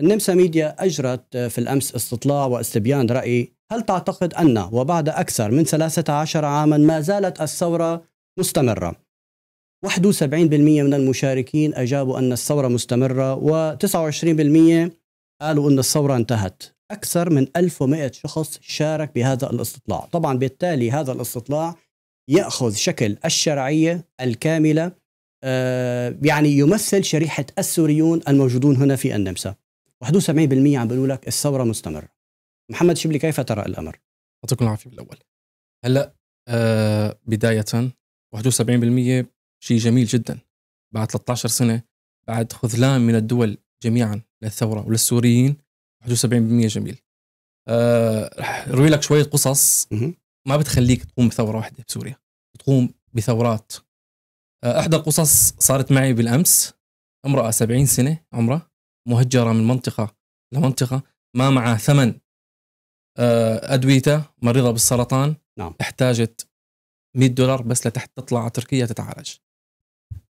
النمسا ميديا أجرت آه، في الأمس استطلاع واستبيان رأي هل تعتقد أن وبعد أكثر من 13 عاما ما زالت الثورة مستمرة؟ 71% من المشاركين أجابوا أن الثورة مستمرة و29% قالوا أن الثورة انتهت أكثر من 1100 شخص شارك بهذا الاستطلاع طبعا بالتالي هذا الاستطلاع يأخذ شكل الشرعية الكاملة آه، يعني يمثل شريحة السوريون الموجودون هنا في النمسا 71% عم بيقولوا لك الثوره مستمره محمد شبلي كيف ترى الامر؟ يعطيكم العافيه بالاول هلا آه بدايه 71% شيء جميل جدا بعد 13 سنه بعد خذلان من الدول جميعا للثوره وللسوريين 71% جميل آه رح اروي لك شويه قصص ما بتخليك تقوم بثوره واحده بسوريا تقوم بثورات آه احدى القصص صارت معي بالامس امراه 70 سنه عمرها مهجره من منطقه لمنطقه ما معه ثمن آه، ادويته مريضه بالسرطان نعم احتاجت 100 دولار بس لتحت تطلع تركيا تتعالج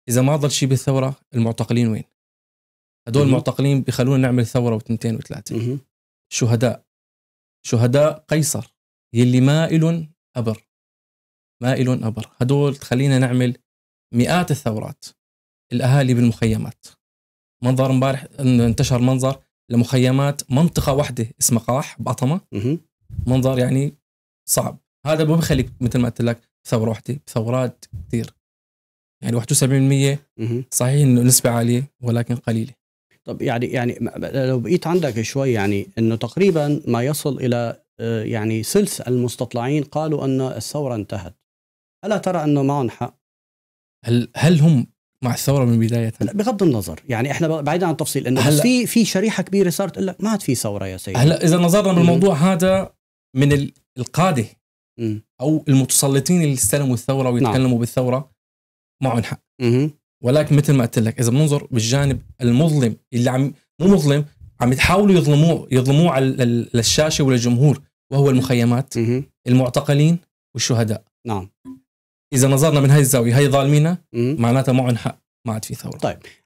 اذا ما ضل شيء بالثوره المعتقلين وين؟ هدول المعتقلين بيخلونا نعمل ثوره وثنتين وثلاثه شهداء شهداء قيصر يلي ما إلن أبر ما إلن أبر هدول تخلينا نعمل مئات الثورات الأهالي بالمخيمات منظر امبارح انتشر منظر لمخيمات منطقه واحده اسمها قاح بأطمة منظر يعني صعب هذا ما بخليك مثل ما قلت لك ثوره واحده ثورات كثير يعني 71% صحيح انه نسبه عاليه ولكن قليله طب يعني يعني لو بقيت عندك شوي يعني انه تقريبا ما يصل الى آه، يعني سلس المستطلعين قالوا ان الثوره انتهت الا ترى انه معهم حق هل هل هم مع الثوره من بدايتها لا بغض النظر يعني احنا بعيد عن التفصيل انه هل... في في شريحه كبيره صارت تقول لك ما عاد في ثوره يا سيدي هلا اذا نظرنا بالموضوع هذا من القاده مم. او المتسلطين اللي استلموا الثوره نعم. ويتكلموا نعم. بالثوره معهم حق ولكن مثل ما قلت لك اذا بننظر بالجانب المظلم اللي عم مو مظلم عم يحاولوا يظلموه يظلموه على للشاشه وللجمهور وهو المخيمات مم. المعتقلين والشهداء نعم اذا نظرنا من هاي الزاويه هاي ظالمينا معناتها معهم حق ما عاد في ثوره طيب